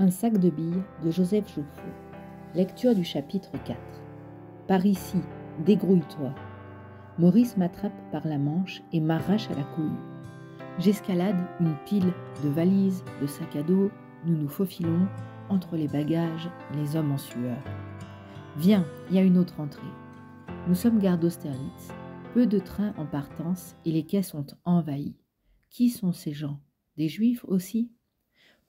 Un sac de billes de Joseph Lecture du chapitre 4. Par ici, dégrouille-toi. Maurice m'attrape par la manche et m'arrache à la couille. J'escalade une pile de valises, de sacs à dos, nous nous faufilons entre les bagages, les hommes en sueur. Viens, il y a une autre entrée. Nous sommes gare d'Austerlitz, peu de trains en partance et les quais sont envahis. Qui sont ces gens Des juifs aussi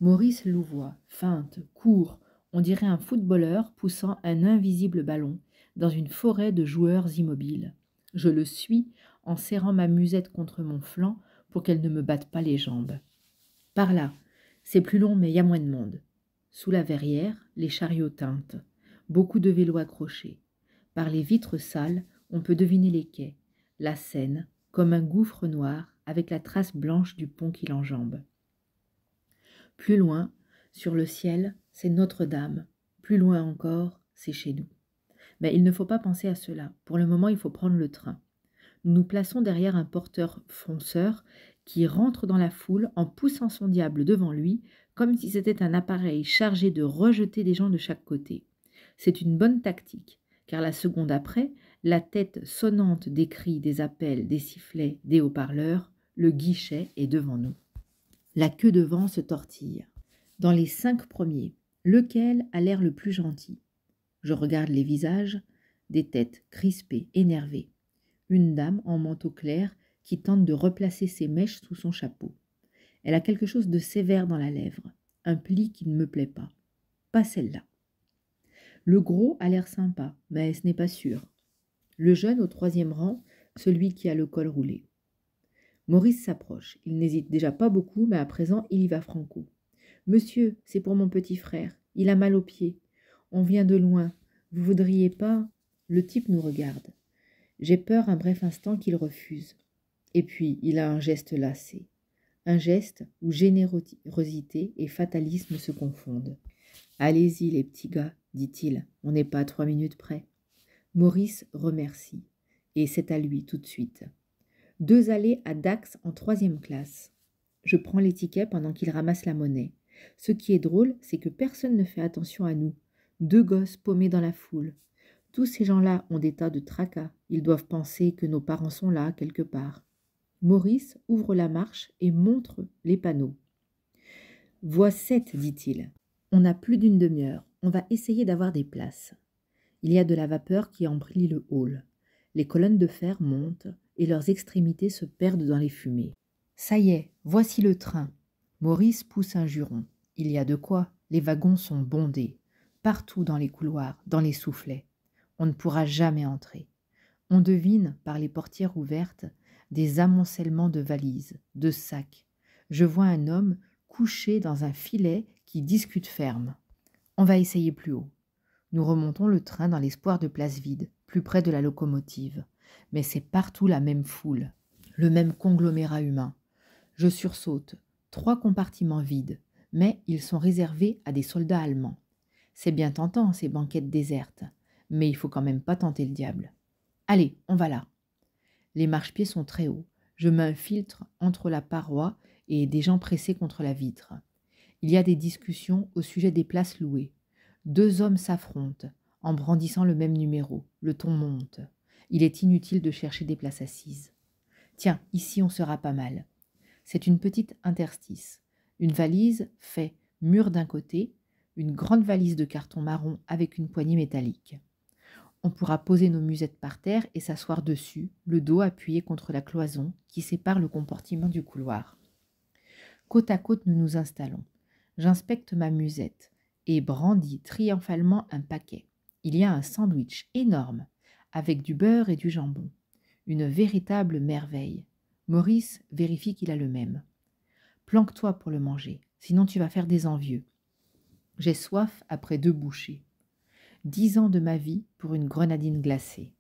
Maurice Louvois, feinte, court, on dirait un footballeur poussant un invisible ballon dans une forêt de joueurs immobiles. Je le suis en serrant ma musette contre mon flanc pour qu'elle ne me batte pas les jambes. Par là, c'est plus long mais il y a moins de monde. Sous la verrière, les chariots tintent, beaucoup de vélos accrochés. Par les vitres sales, on peut deviner les quais, la Seine, comme un gouffre noir avec la trace blanche du pont qui l'enjambe. Plus loin, sur le ciel, c'est Notre-Dame. Plus loin encore, c'est chez nous. Mais il ne faut pas penser à cela. Pour le moment, il faut prendre le train. Nous nous plaçons derrière un porteur fonceur qui rentre dans la foule en poussant son diable devant lui, comme si c'était un appareil chargé de rejeter des gens de chaque côté. C'est une bonne tactique, car la seconde après, la tête sonnante des cris, des appels, des sifflets, des haut-parleurs, le guichet est devant nous. La queue vent se tortille. Dans les cinq premiers, lequel a l'air le plus gentil Je regarde les visages, des têtes crispées, énervées. Une dame en manteau clair qui tente de replacer ses mèches sous son chapeau. Elle a quelque chose de sévère dans la lèvre, un pli qui ne me plaît pas. Pas celle-là. Le gros a l'air sympa, mais ce n'est pas sûr. Le jeune au troisième rang, celui qui a le col roulé. Maurice s'approche. Il n'hésite déjà pas beaucoup, mais à présent, il y va franco. Monsieur, c'est pour mon petit frère. Il a mal aux pieds. On vient de loin. Vous voudriez pas Le type nous regarde. J'ai peur un bref instant qu'il refuse. Et puis, il a un geste lassé. Un geste où générosité et fatalisme se confondent. Allez-y, les petits gars, dit-il. On n'est pas à trois minutes près. Maurice remercie. Et c'est à lui tout de suite deux allées à Dax en troisième classe. Je prends l'étiquette pendant qu'il ramasse la monnaie. Ce qui est drôle, c'est que personne ne fait attention à nous. Deux gosses paumés dans la foule. Tous ces gens-là ont des tas de tracas. Ils doivent penser que nos parents sont là, quelque part. Maurice ouvre la marche et montre les panneaux. Voix 7, dit-il. On a plus d'une demi-heure. On va essayer d'avoir des places. Il y a de la vapeur qui emplit le hall. Les colonnes de fer montent et leurs extrémités se perdent dans les fumées. Ça y est, voici le train. Maurice pousse un juron. Il y a de quoi, les wagons sont bondés, partout dans les couloirs, dans les soufflets. On ne pourra jamais entrer. On devine, par les portières ouvertes, des amoncellements de valises, de sacs. Je vois un homme couché dans un filet qui discute ferme. On va essayer plus haut. Nous remontons le train dans l'espoir de place vide, plus près de la locomotive mais c'est partout la même foule, le même conglomérat humain. Je sursaute. Trois compartiments vides, mais ils sont réservés à des soldats allemands. C'est bien tentant, ces banquettes désertes, mais il faut quand même pas tenter le diable. Allez, on va là. Les marchepieds sont très hauts. Je m'infiltre entre la paroi et des gens pressés contre la vitre. Il y a des discussions au sujet des places louées. Deux hommes s'affrontent en brandissant le même numéro. Le ton monte. Il est inutile de chercher des places assises. Tiens, ici on sera pas mal. C'est une petite interstice. Une valise fait mur d'un côté, une grande valise de carton marron avec une poignée métallique. On pourra poser nos musettes par terre et s'asseoir dessus, le dos appuyé contre la cloison qui sépare le comportement du couloir. Côte à côte, nous nous installons. J'inspecte ma musette et brandis triomphalement un paquet. Il y a un sandwich énorme, avec du beurre et du jambon. Une véritable merveille. Maurice vérifie qu'il a le même. Planque-toi pour le manger, sinon tu vas faire des envieux. J'ai soif après deux bouchées. Dix ans de ma vie pour une grenadine glacée.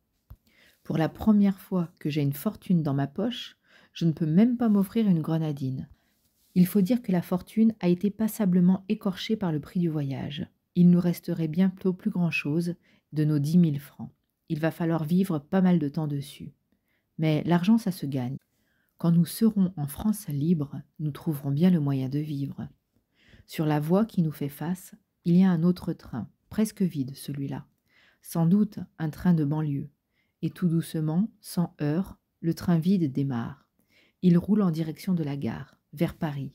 Pour la première fois que j'ai une fortune dans ma poche, je ne peux même pas m'offrir une grenadine. Il faut dire que la fortune a été passablement écorchée par le prix du voyage. Il nous resterait bientôt plus grand-chose de nos dix mille francs. Il va falloir vivre pas mal de temps dessus. Mais l'argent, ça se gagne. Quand nous serons en France libre, nous trouverons bien le moyen de vivre. Sur la voie qui nous fait face, il y a un autre train, presque vide celui-là. Sans doute un train de banlieue. Et tout doucement, sans heurts, le train vide démarre. Il roule en direction de la gare, vers Paris.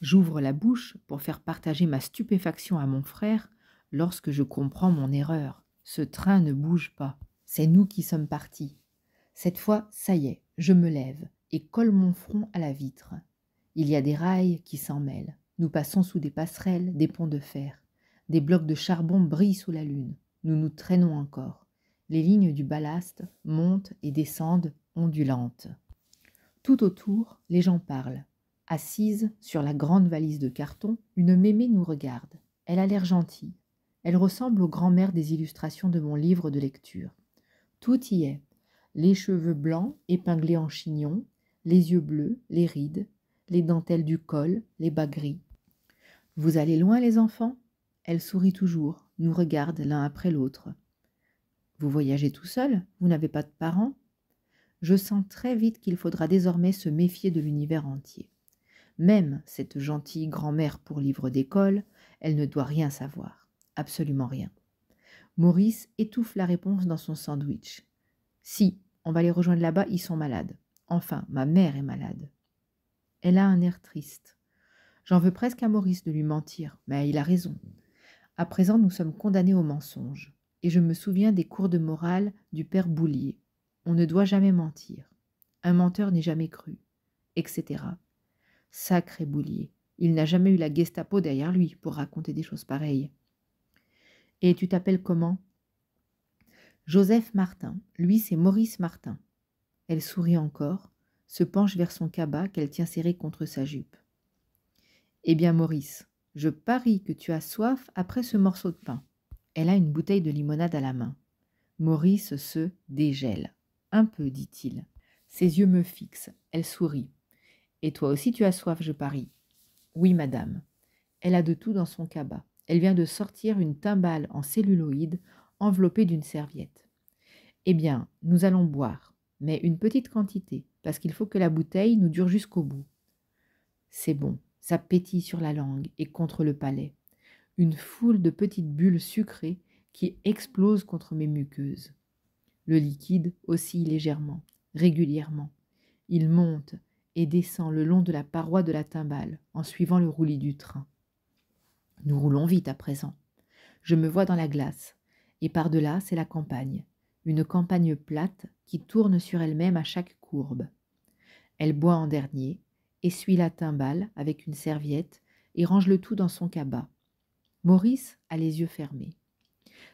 J'ouvre la bouche pour faire partager ma stupéfaction à mon frère lorsque je comprends mon erreur. Ce train ne bouge pas. C'est nous qui sommes partis. Cette fois, ça y est, je me lève et colle mon front à la vitre. Il y a des rails qui s'en mêlent. Nous passons sous des passerelles, des ponts de fer. Des blocs de charbon brillent sous la lune. Nous nous traînons encore. Les lignes du ballast montent et descendent ondulantes. Tout autour, les gens parlent. Assise sur la grande valise de carton, une mémé nous regarde. Elle a l'air gentille. Elle ressemble aux grand-mères des illustrations de mon livre de lecture. Tout y est. Les cheveux blancs épinglés en chignon, les yeux bleus, les rides, les dentelles du col, les bas gris. Vous allez loin, les enfants Elle sourit toujours, nous regarde l'un après l'autre. Vous voyagez tout seul Vous n'avez pas de parents Je sens très vite qu'il faudra désormais se méfier de l'univers entier. Même cette gentille grand-mère pour livre d'école, elle ne doit rien savoir. Absolument rien. Maurice étouffe la réponse dans son sandwich. Si, on va les rejoindre là-bas, ils sont malades. Enfin, ma mère est malade. Elle a un air triste. J'en veux presque à Maurice de lui mentir, mais il a raison. À présent, nous sommes condamnés au mensonge. Et je me souviens des cours de morale du père Boulier. On ne doit jamais mentir. Un menteur n'est jamais cru. Etc. Sacré Boulier. Il n'a jamais eu la Gestapo derrière lui pour raconter des choses pareilles. Et tu t'appelles comment Joseph Martin. Lui, c'est Maurice Martin. Elle sourit encore, se penche vers son cabas qu'elle tient serré contre sa jupe. Eh bien, Maurice, je parie que tu as soif après ce morceau de pain. Elle a une bouteille de limonade à la main. Maurice se dégèle. Un peu, dit-il. Ses yeux me fixent. Elle sourit. Et toi aussi tu as soif, je parie. Oui, madame. Elle a de tout dans son cabas. Elle vient de sortir une timbale en celluloïde enveloppée d'une serviette. Eh bien, nous allons boire, mais une petite quantité, parce qu'il faut que la bouteille nous dure jusqu'au bout. C'est bon, ça pétille sur la langue et contre le palais. Une foule de petites bulles sucrées qui explosent contre mes muqueuses. Le liquide oscille légèrement, régulièrement. Il monte et descend le long de la paroi de la timbale en suivant le roulis du train. Nous roulons vite à présent. Je me vois dans la glace. Et par-delà, c'est la campagne. Une campagne plate qui tourne sur elle-même à chaque courbe. Elle boit en dernier, essuie la timbale avec une serviette et range le tout dans son cabas. Maurice a les yeux fermés.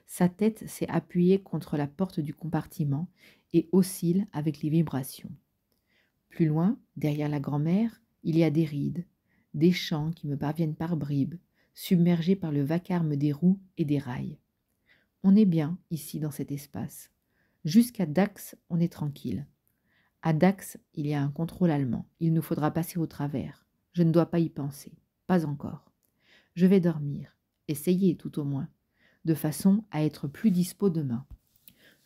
Sa tête s'est appuyée contre la porte du compartiment et oscille avec les vibrations. Plus loin, derrière la grand-mère, il y a des rides, des chants qui me parviennent par bribes, submergé par le vacarme des roues et des rails. On est bien ici dans cet espace. Jusqu'à Dax, on est tranquille. À Dax, il y a un contrôle allemand. Il nous faudra passer au travers. Je ne dois pas y penser. Pas encore. Je vais dormir. essayez tout au moins. De façon à être plus dispo demain.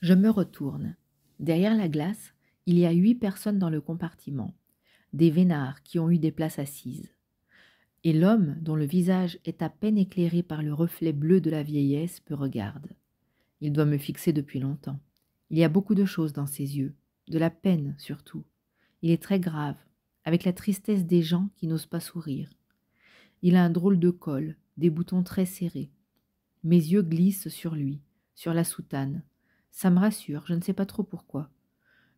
Je me retourne. Derrière la glace, il y a huit personnes dans le compartiment. Des vénards qui ont eu des places assises et l'homme, dont le visage est à peine éclairé par le reflet bleu de la vieillesse, me regarde. Il doit me fixer depuis longtemps. Il y a beaucoup de choses dans ses yeux, de la peine surtout. Il est très grave, avec la tristesse des gens qui n'osent pas sourire. Il a un drôle de col, des boutons très serrés. Mes yeux glissent sur lui, sur la soutane. Ça me rassure, je ne sais pas trop pourquoi.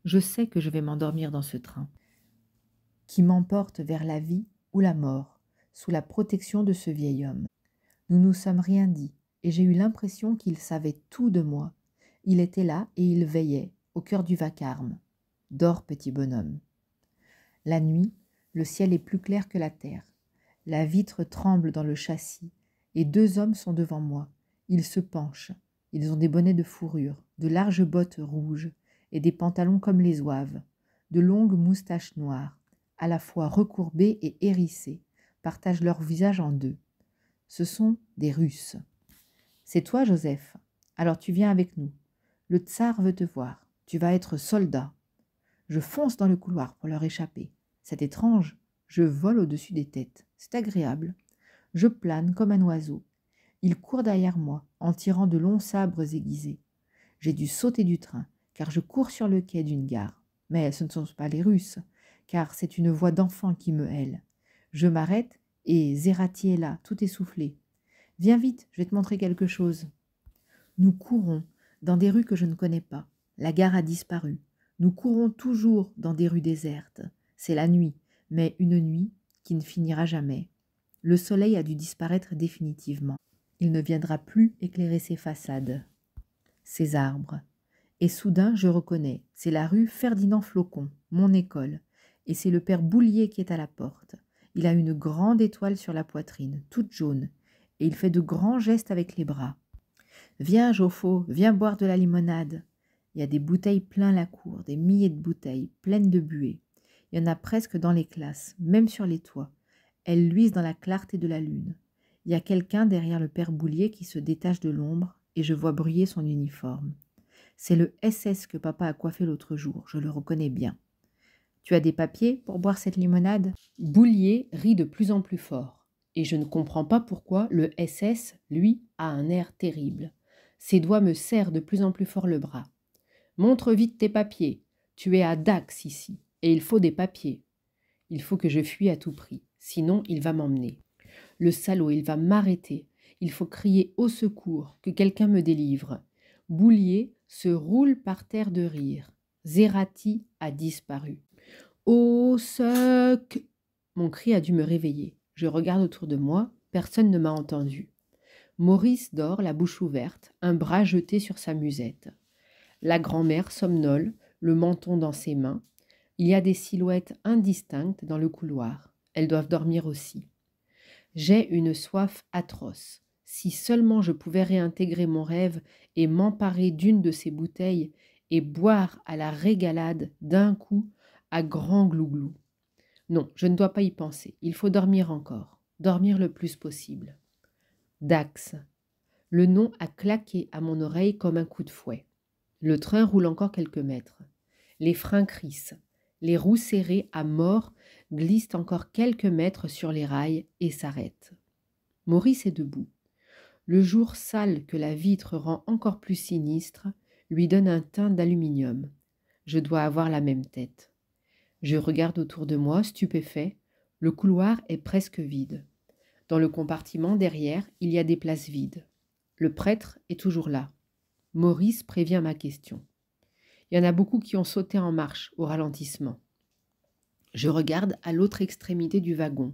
Je sais que je vais m'endormir dans ce train, qui m'emporte vers la vie ou la mort sous la protection de ce vieil homme. Nous nous sommes rien dit, et j'ai eu l'impression qu'il savait tout de moi. Il était là et il veillait, au cœur du vacarme. Dors, petit bonhomme. La nuit, le ciel est plus clair que la terre. La vitre tremble dans le châssis, et deux hommes sont devant moi. Ils se penchent. Ils ont des bonnets de fourrure, de larges bottes rouges, et des pantalons comme les oives, de longues moustaches noires, à la fois recourbées et hérissées partagent leur visage en deux. Ce sont des Russes. C'est toi, Joseph. Alors tu viens avec nous. Le tsar veut te voir. Tu vas être soldat. Je fonce dans le couloir pour leur échapper. C'est étrange. Je vole au-dessus des têtes. C'est agréable. Je plane comme un oiseau. Ils courent derrière moi en tirant de longs sabres aiguisés. J'ai dû sauter du train car je cours sur le quai d'une gare. Mais ce ne sont pas les Russes, car c'est une voix d'enfant qui me hèle. Je m'arrête et Zerati est là, tout essoufflé. Viens vite, je vais te montrer quelque chose. Nous courons dans des rues que je ne connais pas. La gare a disparu. Nous courons toujours dans des rues désertes. C'est la nuit, mais une nuit qui ne finira jamais. Le soleil a dû disparaître définitivement. Il ne viendra plus éclairer ses façades, ses arbres. Et soudain, je reconnais, c'est la rue Ferdinand Flocon, mon école, et c'est le père Boulier qui est à la porte. Il a une grande étoile sur la poitrine, toute jaune, et il fait de grands gestes avec les bras. Viens, Joffo, viens boire de la limonade. Il y a des bouteilles plein la cour, des milliers de bouteilles, pleines de buée. Il y en a presque dans les classes, même sur les toits. Elles luisent dans la clarté de la lune. Il y a quelqu'un derrière le père Boulier qui se détache de l'ombre, et je vois briller son uniforme. C'est le SS que papa a coiffé l'autre jour, je le reconnais bien. Tu as des papiers pour boire cette limonade Boulier rit de plus en plus fort. Et je ne comprends pas pourquoi le SS, lui, a un air terrible. Ses doigts me serrent de plus en plus fort le bras. Montre vite tes papiers. Tu es à Dax ici, et il faut des papiers. Il faut que je fuis à tout prix, sinon il va m'emmener. Le salaud, il va m'arrêter. Il faut crier au secours, que quelqu'un me délivre. Boulier se roule par terre de rire. Zerati a disparu. Oh, sec !» Mon cri a dû me réveiller. Je regarde autour de moi, personne ne m'a entendu. Maurice dort, la bouche ouverte, un bras jeté sur sa musette. La grand-mère somnole, le menton dans ses mains. Il y a des silhouettes indistinctes dans le couloir. Elles doivent dormir aussi. J'ai une soif atroce. Si seulement je pouvais réintégrer mon rêve et m'emparer d'une de ces bouteilles et boire à la régalade d'un coup à grand glouglou. Non, je ne dois pas y penser. Il faut dormir encore. Dormir le plus possible. Dax. Le nom a claqué à mon oreille comme un coup de fouet. Le train roule encore quelques mètres. Les freins crissent. Les roues serrées à mort glissent encore quelques mètres sur les rails et s'arrêtent. Maurice est debout. Le jour sale que la vitre rend encore plus sinistre lui donne un teint d'aluminium. Je dois avoir la même tête. Je regarde autour de moi, stupéfait. Le couloir est presque vide. Dans le compartiment derrière, il y a des places vides. Le prêtre est toujours là. Maurice prévient ma question. Il y en a beaucoup qui ont sauté en marche au ralentissement. Je regarde à l'autre extrémité du wagon.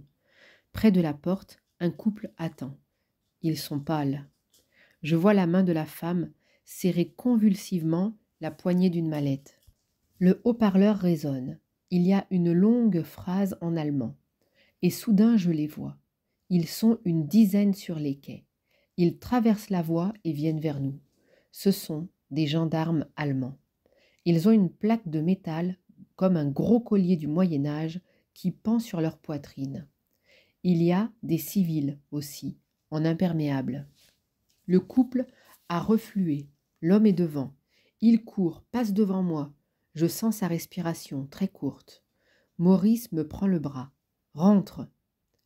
Près de la porte, un couple attend. Ils sont pâles. Je vois la main de la femme serrer convulsivement la poignée d'une mallette. Le haut-parleur résonne. Il y a une longue phrase en allemand. Et soudain je les vois. Ils sont une dizaine sur les quais. Ils traversent la voie et viennent vers nous. Ce sont des gendarmes allemands. Ils ont une plaque de métal, comme un gros collier du Moyen Âge, qui pend sur leur poitrine. Il y a des civils aussi, en imperméable. Le couple a reflué. L'homme est devant. Il court, passe devant moi, je sens sa respiration, très courte. Maurice me prend le bras. Rentre.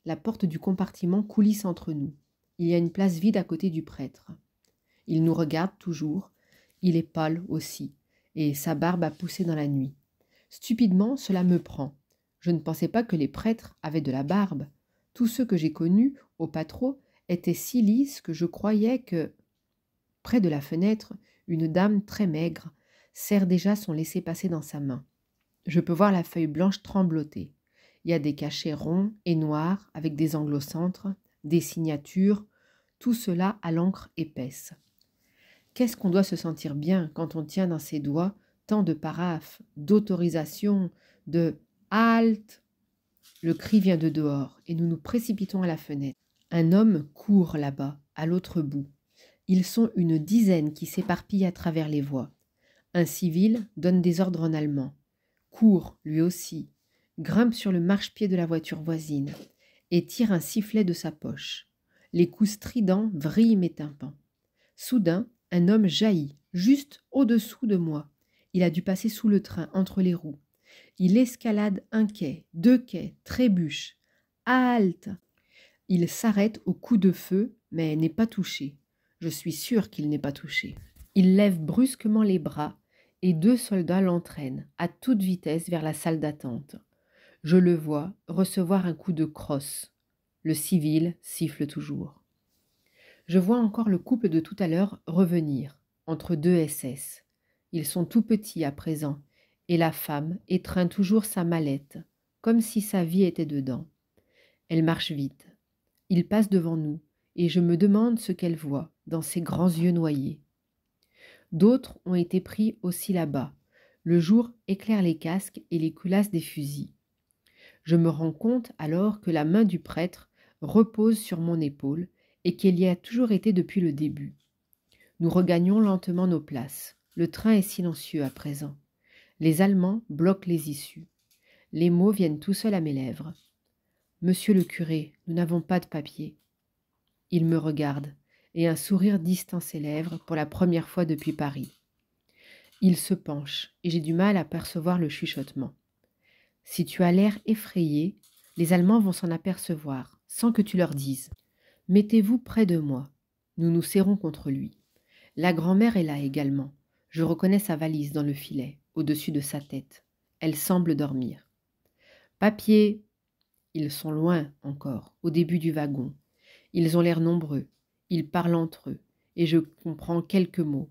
La porte du compartiment coulisse entre nous. Il y a une place vide à côté du prêtre. Il nous regarde toujours. Il est pâle aussi, et sa barbe a poussé dans la nuit. Stupidement, cela me prend. Je ne pensais pas que les prêtres avaient de la barbe. Tous ceux que j'ai connus, au patro, étaient si lisses que je croyais que. Près de la fenêtre, une dame très maigre, serre déjà son laissé passer dans sa main. Je peux voir la feuille blanche trembloter. Il y a des cachets ronds et noirs avec des angles au centre, des signatures, tout cela à l'encre épaisse. Qu'est-ce qu'on doit se sentir bien quand on tient dans ses doigts tant de paraphes, d'autorisations, de halte Le cri vient de dehors et nous nous précipitons à la fenêtre. Un homme court là-bas, à l'autre bout. Ils sont une dizaine qui s'éparpillent à travers les voies. Un civil donne des ordres en allemand. Court, lui aussi, grimpe sur le marchepied de la voiture voisine et tire un sifflet de sa poche. Les coups stridents vrillent mes tympans. Soudain, un homme jaillit, juste au-dessous de moi. Il a dû passer sous le train, entre les roues. Il escalade un quai, deux quais, trébuche. Halte Il s'arrête au coup de feu, mais n'est pas touché. Je suis sûre qu'il n'est pas touché. Il lève brusquement les bras et deux soldats l'entraînent à toute vitesse vers la salle d'attente. Je le vois recevoir un coup de crosse. Le civil siffle toujours. Je vois encore le couple de tout à l'heure revenir, entre deux SS. Ils sont tout petits à présent, et la femme étreint toujours sa mallette, comme si sa vie était dedans. Elle marche vite. Il passe devant nous, et je me demande ce qu'elle voit dans ses grands yeux noyés. D'autres ont été pris aussi là-bas. Le jour éclaire les casques et les culasses des fusils. Je me rends compte alors que la main du prêtre repose sur mon épaule et qu'elle y a toujours été depuis le début. Nous regagnons lentement nos places. Le train est silencieux à présent. Les Allemands bloquent les issues. Les mots viennent tout seuls à mes lèvres. Monsieur le curé, nous n'avons pas de papier. Il me regarde et un sourire distint ses lèvres pour la première fois depuis Paris. Il se penche, et j'ai du mal à percevoir le chuchotement. Si tu as l'air effrayé, les Allemands vont s'en apercevoir, sans que tu leur dises. Mettez-vous près de moi. Nous nous serrons contre lui. La grand-mère est là également. Je reconnais sa valise dans le filet, au-dessus de sa tête. Elle semble dormir. Papier Ils sont loin encore, au début du wagon. Ils ont l'air nombreux. Ils parlent entre eux, et je comprends quelques mots.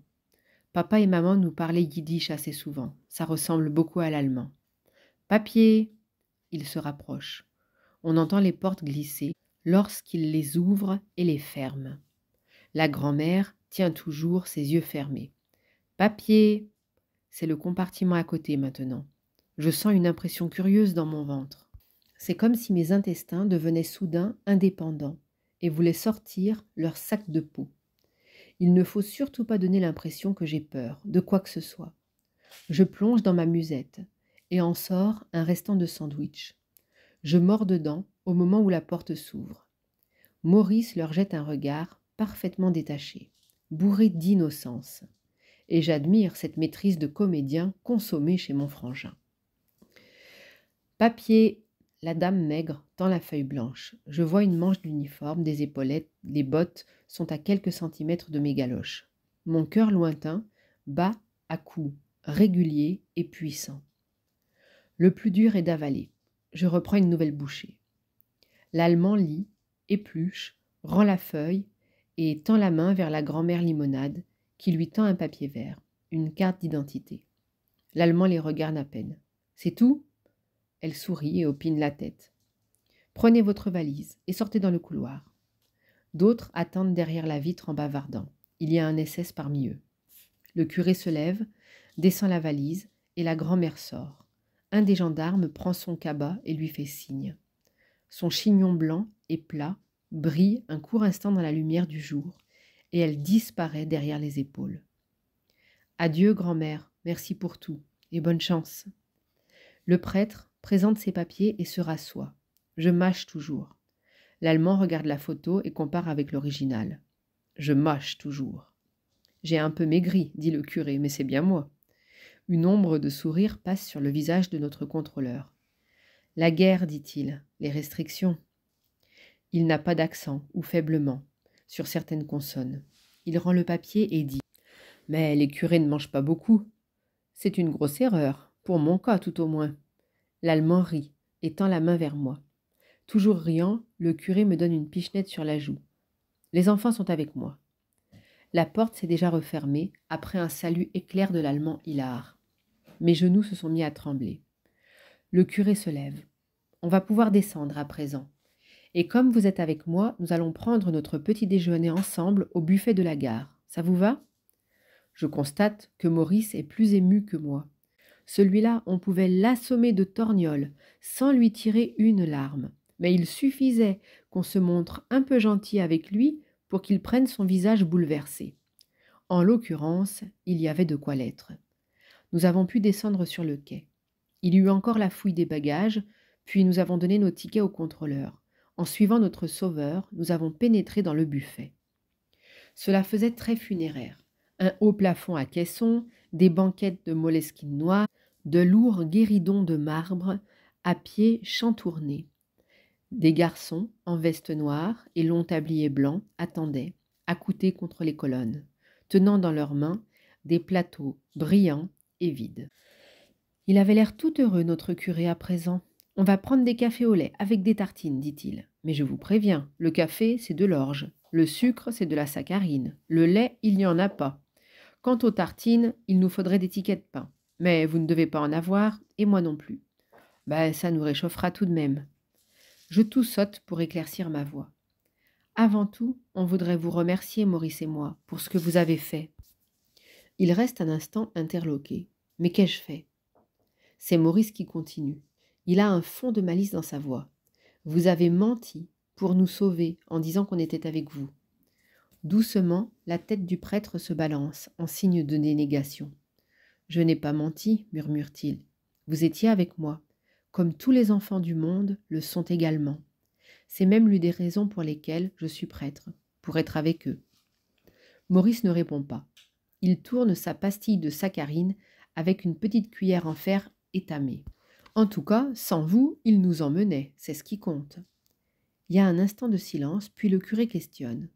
Papa et maman nous parlaient yiddish assez souvent. Ça ressemble beaucoup à l'allemand. Papier Ils se rapprochent. On entend les portes glisser lorsqu'ils les ouvrent et les ferment. La grand-mère tient toujours ses yeux fermés. Papier C'est le compartiment à côté maintenant. Je sens une impression curieuse dans mon ventre. C'est comme si mes intestins devenaient soudain indépendants, et voulaient sortir leur sac de peau. Il ne faut surtout pas donner l'impression que j'ai peur, de quoi que ce soit. Je plonge dans ma musette, et en sort un restant de sandwich. Je mords dedans au moment où la porte s'ouvre. Maurice leur jette un regard parfaitement détaché, bourré d'innocence, et j'admire cette maîtrise de comédien consommée chez mon frangin. Papier la dame maigre tend la feuille blanche. Je vois une manche d'uniforme, des épaulettes, les bottes sont à quelques centimètres de mes galoches. Mon cœur lointain bat à coups régulier et puissant. Le plus dur est d'avaler. Je reprends une nouvelle bouchée. L'allemand lit, épluche, rend la feuille et tend la main vers la grand-mère limonade qui lui tend un papier vert, une carte d'identité. L'allemand les regarde à peine. C'est tout elle sourit et opine la tête. Prenez votre valise et sortez dans le couloir. D'autres attendent derrière la vitre en bavardant. Il y a un SS parmi eux. Le curé se lève, descend la valise et la grand-mère sort. Un des gendarmes prend son cabas et lui fait signe. Son chignon blanc et plat brille un court instant dans la lumière du jour et elle disparaît derrière les épaules. Adieu, grand-mère, merci pour tout et bonne chance. Le prêtre, présente ses papiers et se rassoit. Je mâche toujours. L'Allemand regarde la photo et compare avec l'original. Je mâche toujours. J'ai un peu maigri, dit le curé, mais c'est bien moi. Une ombre de sourire passe sur le visage de notre contrôleur. La guerre, dit-il, les restrictions. Il n'a pas d'accent, ou faiblement, sur certaines consonnes. Il rend le papier et dit Mais les curés ne mangent pas beaucoup. C'est une grosse erreur, pour mon cas tout au moins. L'Allemand rit, étend la main vers moi. Toujours riant, le curé me donne une pichenette sur la joue. Les enfants sont avec moi. La porte s'est déjà refermée après un salut éclair de l'Allemand hilar. Mes genoux se sont mis à trembler. Le curé se lève. On va pouvoir descendre à présent. Et comme vous êtes avec moi, nous allons prendre notre petit déjeuner ensemble au buffet de la gare. Ça vous va Je constate que Maurice est plus ému que moi. Celui-là, on pouvait l'assommer de torgnoles sans lui tirer une larme. Mais il suffisait qu'on se montre un peu gentil avec lui pour qu'il prenne son visage bouleversé. En l'occurrence, il y avait de quoi l'être. Nous avons pu descendre sur le quai. Il y eut encore la fouille des bagages, puis nous avons donné nos tickets au contrôleur. En suivant notre sauveur, nous avons pénétré dans le buffet. Cela faisait très funéraire. Un haut plafond à caissons, des banquettes de moleskine noires, de lourds guéridons de marbre à pieds chantournés. Des garçons, en veste noire et long tablier blanc, attendaient, accoutés contre les colonnes, tenant dans leurs mains des plateaux brillants et vides. Il avait l'air tout heureux, notre curé, à présent. On va prendre des cafés au lait avec des tartines, dit-il. Mais je vous préviens, le café, c'est de l'orge. Le sucre, c'est de la saccharine. Le lait, il n'y en a pas. Quant aux tartines, il nous faudrait des tickets de pain. Mais vous ne devez pas en avoir, et moi non plus. Ben, ça nous réchauffera tout de même. Je tout saute pour éclaircir ma voix. Avant tout, on voudrait vous remercier, Maurice et moi, pour ce que vous avez fait. Il reste un instant interloqué. Mais qu'ai-je fait C'est Maurice qui continue. Il a un fond de malice dans sa voix. Vous avez menti pour nous sauver en disant qu'on était avec vous. Doucement, la tête du prêtre se balance en signe de dénégation. Je n'ai pas menti, murmure-t-il. Vous étiez avec moi. Comme tous les enfants du monde le sont également. C'est même l'une des raisons pour lesquelles je suis prêtre, pour être avec eux. Maurice ne répond pas. Il tourne sa pastille de saccharine avec une petite cuillère en fer étamée. En tout cas, sans vous, il nous emmenait, c'est ce qui compte. Il y a un instant de silence, puis le curé questionne.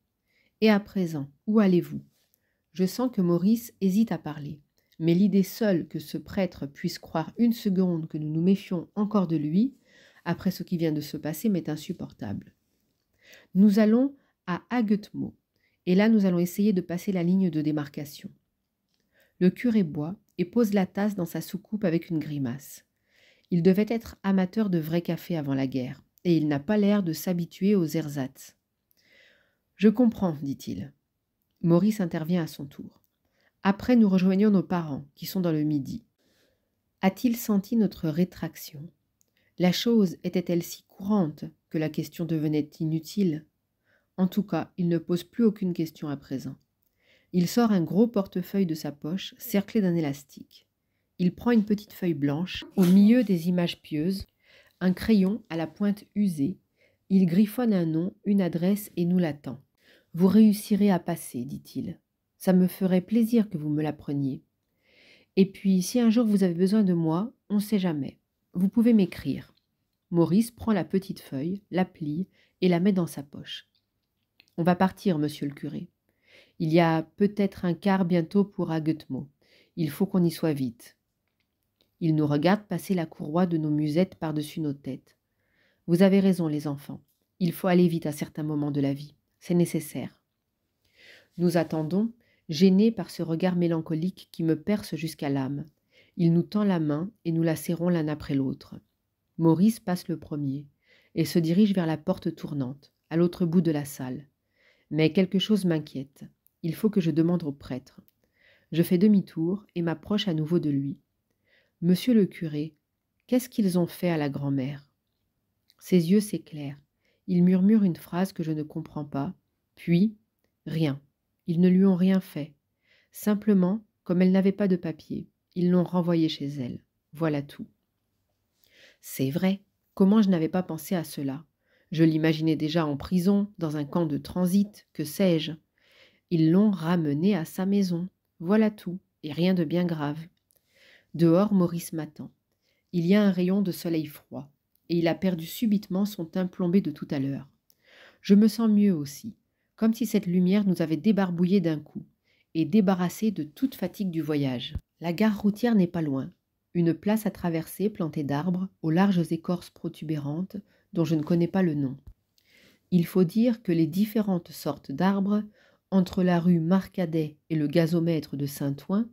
Et à présent, où allez-vous Je sens que Maurice hésite à parler mais l'idée seule que ce prêtre puisse croire une seconde que nous nous méfions encore de lui, après ce qui vient de se passer, m'est insupportable. Nous allons à Aguetmo, et là nous allons essayer de passer la ligne de démarcation. Le curé boit et pose la tasse dans sa soucoupe avec une grimace. Il devait être amateur de vrai café avant la guerre, et il n'a pas l'air de s'habituer aux ersatz. Je comprends, dit-il. Maurice intervient à son tour. Après, nous rejoignons nos parents, qui sont dans le midi. A-t-il senti notre rétraction La chose était-elle si courante que la question devenait inutile En tout cas, il ne pose plus aucune question à présent. Il sort un gros portefeuille de sa poche, cerclé d'un élastique. Il prend une petite feuille blanche, au milieu des images pieuses, un crayon à la pointe usée. Il griffonne un nom, une adresse et nous l'attend. Vous réussirez à passer, dit-il. Ça me ferait plaisir que vous me l'appreniez. Et puis, si un jour vous avez besoin de moi, on ne sait jamais. Vous pouvez m'écrire. Maurice prend la petite feuille, la plie et la met dans sa poche. On va partir, monsieur le curé. Il y a peut-être un quart bientôt pour Aguetmo. Il faut qu'on y soit vite. Il nous regarde passer la courroie de nos musettes par-dessus nos têtes. Vous avez raison, les enfants. Il faut aller vite à certains moments de la vie. C'est nécessaire. Nous attendons, gêné par ce regard mélancolique qui me perce jusqu'à l'âme. Il nous tend la main et nous la serrons l'un après l'autre. Maurice passe le premier et se dirige vers la porte tournante, à l'autre bout de la salle. Mais quelque chose m'inquiète. Il faut que je demande au prêtre. Je fais demi-tour et m'approche à nouveau de lui. Monsieur le curé, qu'est-ce qu'ils ont fait à la grand-mère Ses yeux s'éclairent. Il murmure une phrase que je ne comprends pas, puis rien. Ils ne lui ont rien fait. Simplement, comme elle n'avait pas de papier, ils l'ont renvoyée chez elle. Voilà tout. C'est vrai, comment je n'avais pas pensé à cela Je l'imaginais déjà en prison, dans un camp de transit, que sais-je. Ils l'ont ramenée à sa maison. Voilà tout, et rien de bien grave. Dehors, Maurice m'attend. Il y a un rayon de soleil froid, et il a perdu subitement son teint plombé de tout à l'heure. Je me sens mieux aussi comme si cette lumière nous avait débarbouillés d'un coup, et débarrassés de toute fatigue du voyage. La gare routière n'est pas loin, une place à traverser plantée d'arbres, aux larges écorces protubérantes, dont je ne connais pas le nom. Il faut dire que les différentes sortes d'arbres, entre la rue Marcadet et le gazomètre de Saint-Ouen,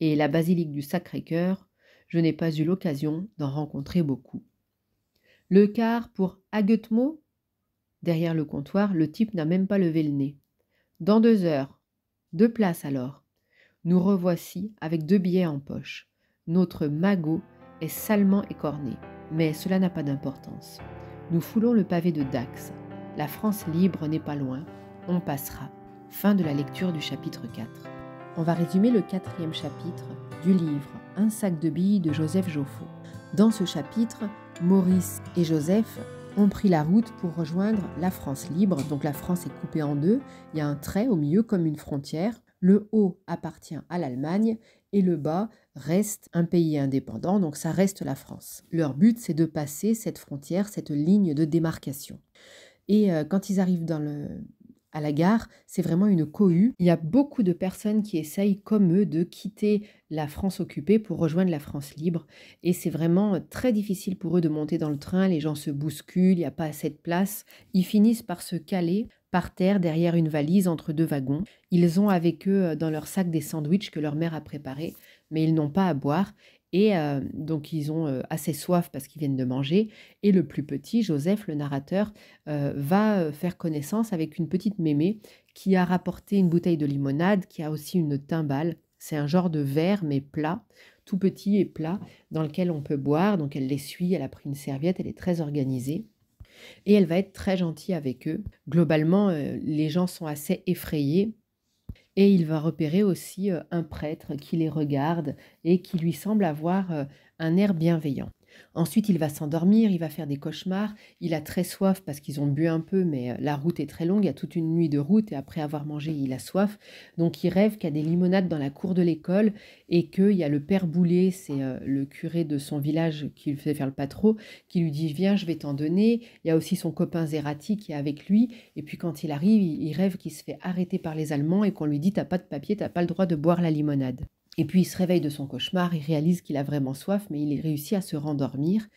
et la basilique du Sacré-Cœur, je n'ai pas eu l'occasion d'en rencontrer beaucoup. Le car pour Aguetmo Derrière le comptoir, le type n'a même pas levé le nez. Dans deux heures. Deux places alors. Nous revoici avec deux billets en poche. Notre magot est salement écorné, mais cela n'a pas d'importance. Nous foulons le pavé de Dax. La France libre n'est pas loin. On passera. Fin de la lecture du chapitre 4. On va résumer le quatrième chapitre du livre Un sac de billes de Joseph Joffo. Dans ce chapitre, Maurice et Joseph ont pris la route pour rejoindre la France libre. Donc la France est coupée en deux, il y a un trait au milieu comme une frontière. Le haut appartient à l'Allemagne et le bas reste un pays indépendant, donc ça reste la France. Leur but, c'est de passer cette frontière, cette ligne de démarcation. Et euh, quand ils arrivent dans le, à la gare, c'est vraiment une cohue. Il y a beaucoup de personnes qui essayent, comme eux, de quitter la France occupée pour rejoindre la France libre. Et c'est vraiment très difficile pour eux de monter dans le train. Les gens se bousculent, il n'y a pas assez de place. Ils finissent par se caler par terre derrière une valise entre deux wagons. Ils ont avec eux dans leur sac des sandwiches que leur mère a préparés, mais ils n'ont pas à boire et euh, donc ils ont euh, assez soif parce qu'ils viennent de manger. Et le plus petit, Joseph, le narrateur, euh, va faire connaissance avec une petite mémé qui a rapporté une bouteille de limonade, qui a aussi une timbale. C'est un genre de verre mais plat, tout petit et plat, dans lequel on peut boire. Donc elle l'essuie, elle a pris une serviette, elle est très organisée. Et elle va être très gentille avec eux. Globalement, les gens sont assez effrayés et il va repérer aussi euh, un prêtre qui les regarde et qui lui semble avoir euh, un air bienveillant. Ensuite, il va s'endormir, il va faire des cauchemars, il a très soif parce qu'ils ont bu un peu, mais euh, la route est très longue, il y a toute une nuit de route et après avoir mangé, il a soif. Donc il rêve qu'il y a des limonades dans la cour de l'école et qu'il y a le père Boulet, c'est euh, le curé de son village qui le fait faire le patro, qui lui dit viens, je vais t'en donner. Il y a aussi son copain Zerati qui est avec lui. Et puis quand il arrive, il rêve qu'il se fait arrêter par les Allemands et qu'on lui dit t'as pas de papier, t'as pas le droit de boire la limonade. Et puis il se réveille de son cauchemar, il réalise qu'il a vraiment soif, mais il réussit à se rendormir.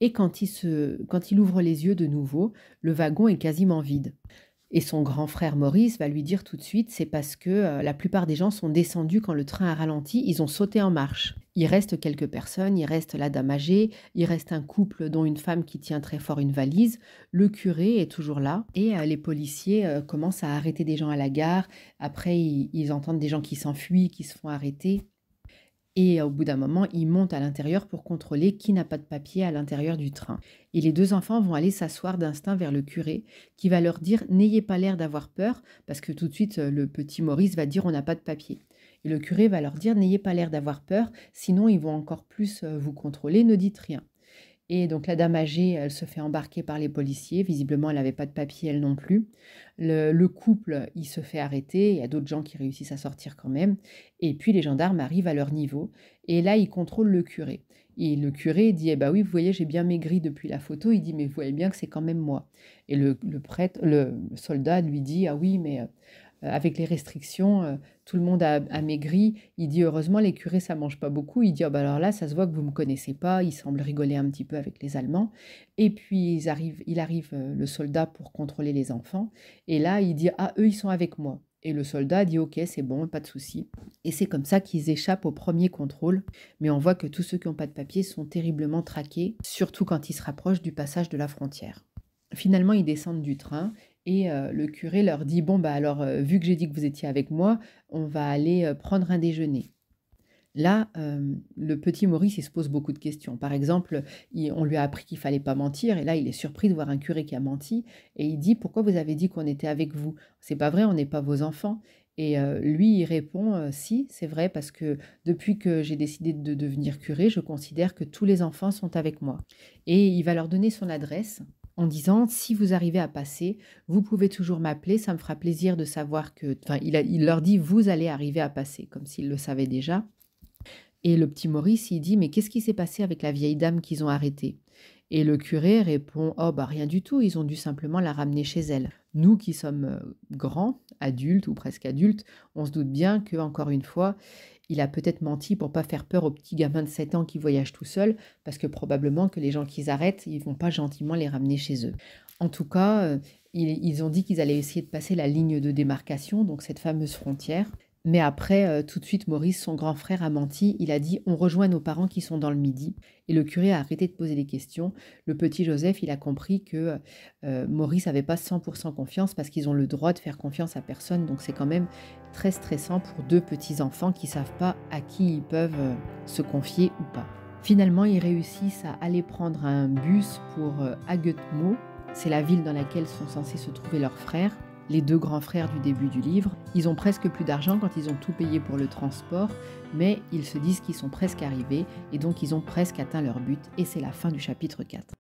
Et quand il, quand il ouvre les yeux de nouveau, le wagon est quasiment vide. Et son grand frère Maurice va lui dire tout de suite, c'est parce que euh, la plupart des gens sont descendus quand le train a ralenti, ils ont sauté en marche. Il reste quelques personnes, il reste la dame âgée, il reste un couple dont une femme qui tient très fort une valise, le curé est toujours là, et euh, les policiers euh, commencent à arrêter des gens à la gare, après ils entendent des gens qui s'enfuient, qui se font arrêter et euh, au bout d'un moment, ils montent à l'intérieur pour contrôler qui n'a pas de papier à l'intérieur du train. Et les deux enfants vont aller s'asseoir d'instinct vers le curé, qui va leur dire N'ayez pas l'air d'avoir peur, parce que tout de suite, euh, le petit Maurice va dire On n'a pas de papier. Et le curé va leur dire N'ayez pas l'air d'avoir peur, sinon ils vont encore plus euh, vous contrôler, ne dites rien. Et donc la dame âgée, elle se fait embarquer par les policiers. Visiblement, elle n'avait pas de papier, elle non plus. Le, couple, il se fait arrêter. Il y a d'autres gens qui réussissent à sortir quand même. Et puis les gendarmes arrivent à leur niveau. Et là, ils contrôlent le curé. Et le curé dit, eh ben oui, vous voyez, j'ai bien maigri depuis la photo. Il dit, mais vous voyez bien que c'est quand même moi. Et le prêtre, le soldat lui dit, ah oui, mais euh, euh, avec les restrictions, euh, tout le monde a, maigri. Il dit heureusement les curés ça mange pas beaucoup. Il dit oh, bah alors là ça se voit que vous me connaissez pas. Il semble rigoler un petit peu avec les Allemands. Et puis il arrive euh, le soldat pour contrôler les enfants. Et là il dit ah eux ils sont avec moi. Et le soldat dit ok c'est bon pas de souci. Et c'est comme ça qu'ils échappent au premier contrôle. Mais on voit que tous ceux qui n'ont pas de papier sont terriblement traqués, surtout quand ils se rapprochent du passage de la frontière. Finalement, ils descendent du train et euh, le curé leur dit, bon, bah alors, euh, vu que j'ai dit que vous étiez avec moi, on va aller euh, prendre un déjeuner. Là, le petit Maurice, il se pose beaucoup de questions. Par exemple, on lui a appris qu'il fallait pas mentir, et là, il est surpris de voir un curé qui a menti, et il dit, pourquoi vous avez dit qu'on était avec vous C'est pas vrai, on n'est pas vos enfants. Et lui, il répond Si, c'est vrai, parce que depuis que j'ai décidé de devenir curé, je considère que tous les enfants sont avec moi. Et il va leur donner son adresse en disant si vous arrivez à passer, vous pouvez toujours m'appeler, ça me fera plaisir de savoir que. Enfin, il, leur dit vous allez arriver à passer, comme s'il le savait déjà. Et le petit Maurice, il dit mais qu'est-ce qui s'est passé avec la vieille dame qu'ils ont arrêtée Et le curé répond oh bah rien du tout, ils ont dû simplement la ramener chez elle. Nous qui sommes euh, grands, adulte ou presque adulte, on se doute bien que, encore une fois, il a peut-être menti pour pas faire peur aux petits gamins de 7 ans qui voyagent tout seuls, parce que probablement que les gens qu'ils arrêtent, ils vont pas gentiment les ramener chez eux. En tout cas, euh, ils, ont dit qu'ils allaient essayer de passer la ligne de démarcation, donc cette fameuse frontière. Mais après, euh, tout de suite, Maurice, son grand frère, a menti. Il a dit On rejoint nos parents qui sont dans le midi. Et le curé a arrêté de poser des questions. Le petit Joseph, il a compris que euh, Maurice n'avait pas 100% confiance parce qu'ils ont le droit de faire confiance à personne. Donc c'est quand même très stressant pour deux petits-enfants qui ne savent pas à qui ils peuvent euh, se confier ou pas. Finalement, ils réussissent à aller prendre un bus pour Aguetmo. c'est la ville dans laquelle sont censés se trouver leurs frères les deux grands frères du début du livre. Ils ont presque plus d'argent quand ils ont tout payé pour le transport, mais ils se disent qu'ils sont presque arrivés et donc ils ont presque atteint leur but et c'est la fin du chapitre 4.